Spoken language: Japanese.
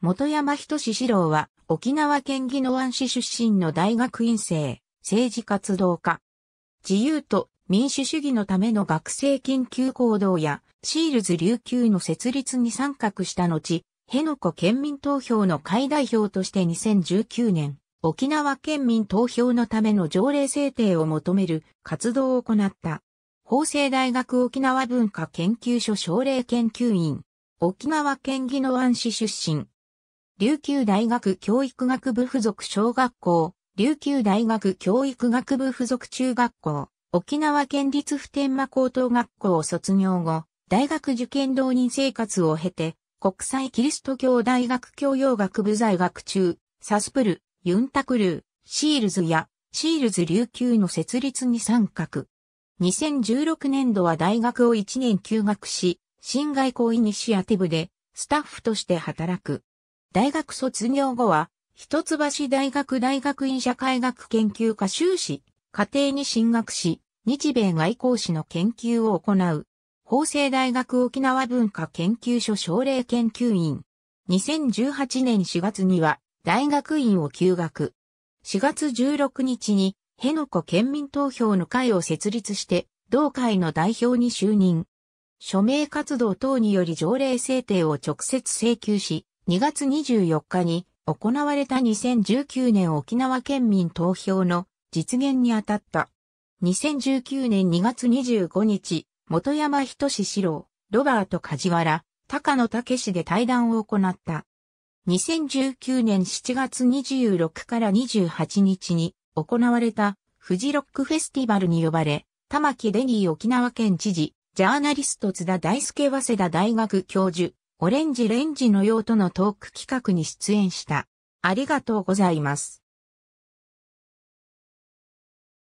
元山仁志志郎は沖縄県宜野湾市出身の大学院生、政治活動家。自由と民主主義のための学生緊急行動やシールズ琉球の設立に参画した後、辺野古県民投票の会代表として2019年、沖縄県民投票のための条例制定を求める活動を行った。法政大学沖縄文化研究所奨励研究員、沖縄県宜野湾市出身。琉球大学教育学部附属小学校、琉球大学教育学部附属中学校、沖縄県立普天間高等学校を卒業後、大学受験浪人生活を経て、国際キリスト教大学教養学部在学中、サスプル、ユンタクルー、シールズや、シールズ琉球の設立に参画。2016年度は大学を1年休学し、新外交イニシアティブで、スタッフとして働く。大学卒業後は、一橋大学大学院社会学研究科修士、家庭に進学し、日米外交史の研究を行う、法政大学沖縄文化研究所奨励研究員。2018年4月には、大学院を休学。4月16日に、辺野古県民投票の会を設立して、同会の代表に就任。署名活動等により条例制定を直接請求し、2月24日に行われた2019年沖縄県民投票の実現にあたった。2019年2月25日、元山仁志志郎、ロバート梶原、高野武史で対談を行った。2019年7月26から28日に行われたフジロックフェスティバルに呼ばれ、玉木デニー沖縄県知事、ジャーナリスト津田大輔早稲田大学教授、オレンジレンジの用途のトーク企画に出演した。ありがとうございます。